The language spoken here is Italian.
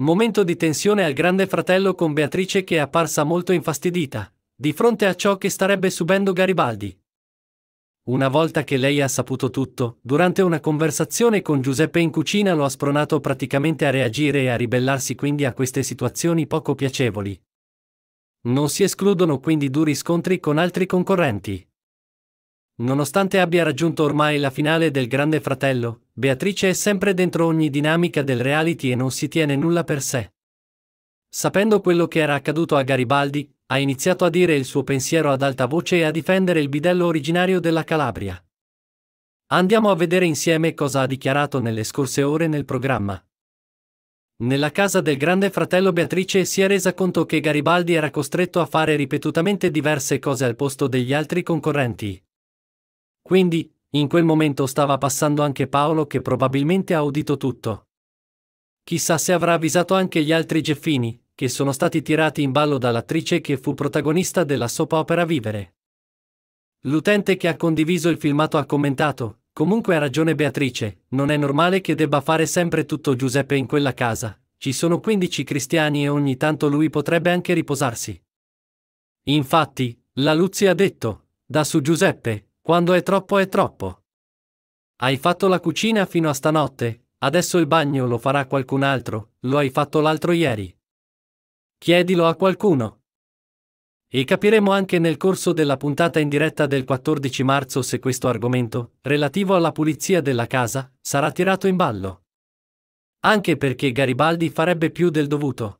Momento di tensione al grande fratello con Beatrice che è apparsa molto infastidita, di fronte a ciò che starebbe subendo Garibaldi. Una volta che lei ha saputo tutto, durante una conversazione con Giuseppe in cucina lo ha spronato praticamente a reagire e a ribellarsi quindi a queste situazioni poco piacevoli. Non si escludono quindi duri scontri con altri concorrenti. Nonostante abbia raggiunto ormai la finale del Grande Fratello, Beatrice è sempre dentro ogni dinamica del reality e non si tiene nulla per sé. Sapendo quello che era accaduto a Garibaldi, ha iniziato a dire il suo pensiero ad alta voce e a difendere il bidello originario della Calabria. Andiamo a vedere insieme cosa ha dichiarato nelle scorse ore nel programma. Nella casa del grande fratello Beatrice si è resa conto che Garibaldi era costretto a fare ripetutamente diverse cose al posto degli altri concorrenti. Quindi, in quel momento stava passando anche Paolo che probabilmente ha udito tutto. Chissà se avrà avvisato anche gli altri Geffini, che sono stati tirati in ballo dall'attrice che fu protagonista della soap opera Vivere. L'utente che ha condiviso il filmato ha commentato, comunque ha ragione Beatrice, non è normale che debba fare sempre tutto Giuseppe in quella casa, ci sono 15 cristiani e ogni tanto lui potrebbe anche riposarsi. Infatti, la Luzia ha detto, da su Giuseppe, quando è troppo è troppo. Hai fatto la cucina fino a stanotte, adesso il bagno lo farà qualcun altro, lo hai fatto l'altro ieri. Chiedilo a qualcuno. E capiremo anche nel corso della puntata in diretta del 14 marzo se questo argomento, relativo alla pulizia della casa, sarà tirato in ballo. Anche perché Garibaldi farebbe più del dovuto.